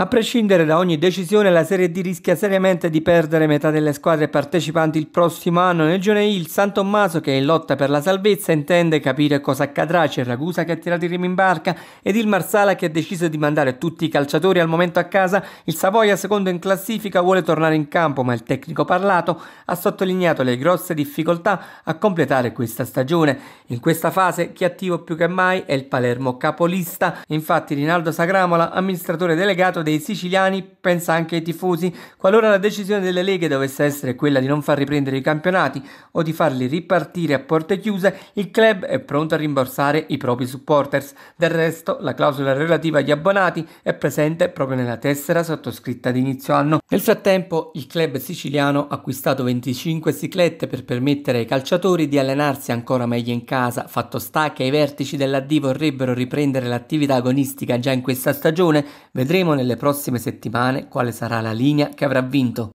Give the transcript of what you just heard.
A prescindere da ogni decisione, la Serie D rischia seriamente di perdere metà delle squadre partecipanti il prossimo anno. Nel giovedì il San Tommaso, che è in lotta per la salvezza, intende capire cosa accadrà. C'è Ragusa che ha tirato il remo in barca ed il Marsala che ha deciso di mandare tutti i calciatori al momento a casa. Il Savoia, secondo in classifica, vuole tornare in campo, ma il tecnico parlato ha sottolineato le grosse difficoltà a completare questa stagione. In questa fase, chi è attivo più che mai è il Palermo capolista. Infatti, Rinaldo Sagramola, amministratore delegato dei siciliani pensa anche ai tifosi. Qualora la decisione delle leghe dovesse essere quella di non far riprendere i campionati o di farli ripartire a porte chiuse, il club è pronto a rimborsare i propri supporters. Del resto, la clausola relativa agli abbonati è presente proprio nella tessera sottoscritta d'inizio anno. Nel frattempo, il club siciliano ha acquistato 25 ciclette per permettere ai calciatori di allenarsi ancora meglio in casa. Fatto sta che i vertici della D vorrebbero riprendere l'attività agonistica già in questa stagione. Vedremo nelle prossime settimane quale sarà la linea che avrà vinto.